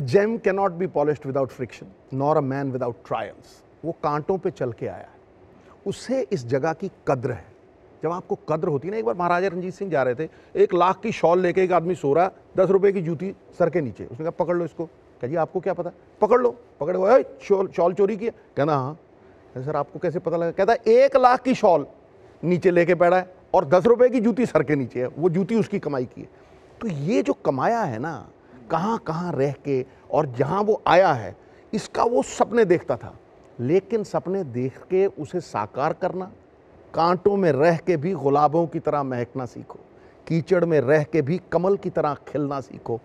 GeM gem not be polish without friction nor a man without trials वो कांटों पे चल के आया है उससे इस जगह की कद्र है जब आपको कद्र होती है ना एक बार महाराजा रंजीत सिंह जा रहे थे एक लाख की शॉल लेके एक आदमी सो रहा दस रुपए की जूती सर के नीचे उसने कहा पकड़ लो इसको कह जी आपको क्या पता पकड़ लो पकड़ हुआ शॉल शॉल चोरी किया कहना हाँ सर आपको कैसे पता लगा कहता एक लाख की शॉल नीचे लेके बैठा है और दस रुपये की जूती सर के नीचे है वो जूती उसकी कमाई की है तो ये जो कमाया है ना कहाँ कहाँ रह के और जहाँ वो आया है इसका वो सपने देखता था लेकिन सपने देख के उसे साकार करना कांटों में रह के भी गुलाबों की तरह महकना सीखो कीचड़ में रह के भी कमल की तरह खिलना सीखो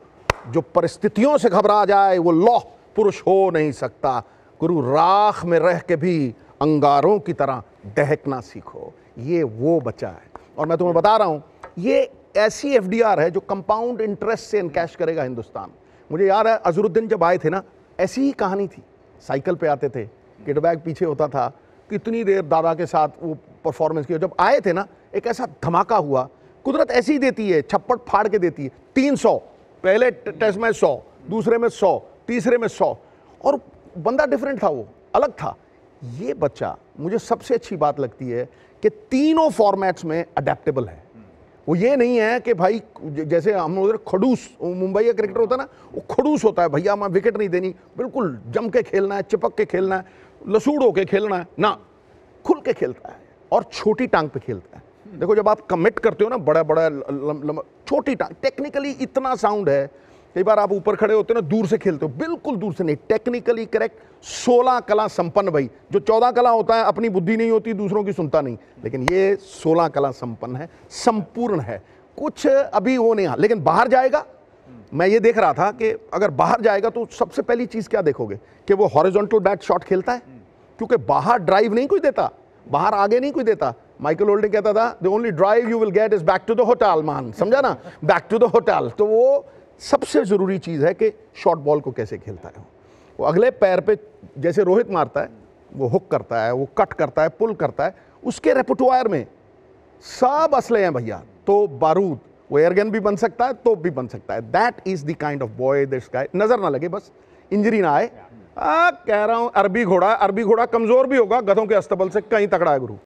जो परिस्थितियों से घबरा जाए वो लौह पुरुष हो नहीं सकता गुरु राख में रह के भी अंगारों की तरह दहकना सीखो ये वो बच्चा है और मैं तुम्हें बता रहा हूँ ये ऐसी एफ है जो कंपाउंड इंटरेस्ट से इनकैश करेगा हिंदुस्तान मुझे याद है अजरुद्दीन जब आए थे ना ऐसी ही कहानी थी साइकिल पे आते थे किट बैग पीछे होता था कितनी देर दादा के साथ वो परफॉर्मेंस किया जब आए थे ना एक ऐसा धमाका हुआ कुदरत ऐसी ही देती है छप्पट फाड़ के देती है तीन सौ पहले टेस्ट में सौ दूसरे में सौ तीसरे में सौ और बंदा डिफरेंट था वो अलग था ये बच्चा मुझे सबसे अच्छी बात लगती है कि तीनों फॉर्मेट्स में अडेप्टेबल है वो ये नहीं है कि भाई जैसे हम उधर खड़ूस मुंबई का क्रिकेटर होता है ना वो खड़ूस होता है भैया मैं विकेट नहीं देनी बिल्कुल जम के खेलना है चिपक के खेलना है लसूड़ होके खेलना है ना खुल के खेलता है और छोटी टांग पे खेलता है देखो जब आप कमिट करते हो ना बड़ा बड़ा छोटी टांग टेक्निकली इतना साउंड है कई बार आप ऊपर खड़े होते हो ना दूर से खेलते हो बिल्कुल दूर से नहीं टेक्निकली करेक्ट सोलह कला संपन्न भाई जो चौदह कला होता है अपनी बुद्धि नहीं होती दूसरों की सुनता नहीं लेकिन ये सोलह कला संपन्न है संपूर्ण है कुछ अभी वो नहीं लेकिन बाहर जाएगा मैं ये देख रहा था कि अगर बाहर जाएगा तो सबसे पहली चीज़ क्या देखोगे कि वो हॉरिजॉन्टल बैट शॉट खेलता है क्योंकि बाहर ड्राइव नहीं कोई देता बाहर आगे नहीं कोई देता माइकल ओल्डे कहता था the only drive you will get is back to the hotel man समझा ना बैक टू द होटल तो वो सबसे ज़रूरी चीज़ है कि शॉर्ट बॉल को कैसे खेलता है वो अगले पैर पे जैसे रोहित मारता है वो हुक करता है वो कट करता है पुल करता है उसके रेपोटवायर में सब असले हैं भैया तो बारूद वो एयरगन भी बन सकता है तोप भी बन सकता है that is the kind of boy this guy नज़र ना लगे बस इंजरी ना आए आ, कह रहा हूँ अरबी घोड़ा अरबी घोड़ा कमज़ोर भी होगा गधों के अस्तबल से कहीं तगड़ा है गुरु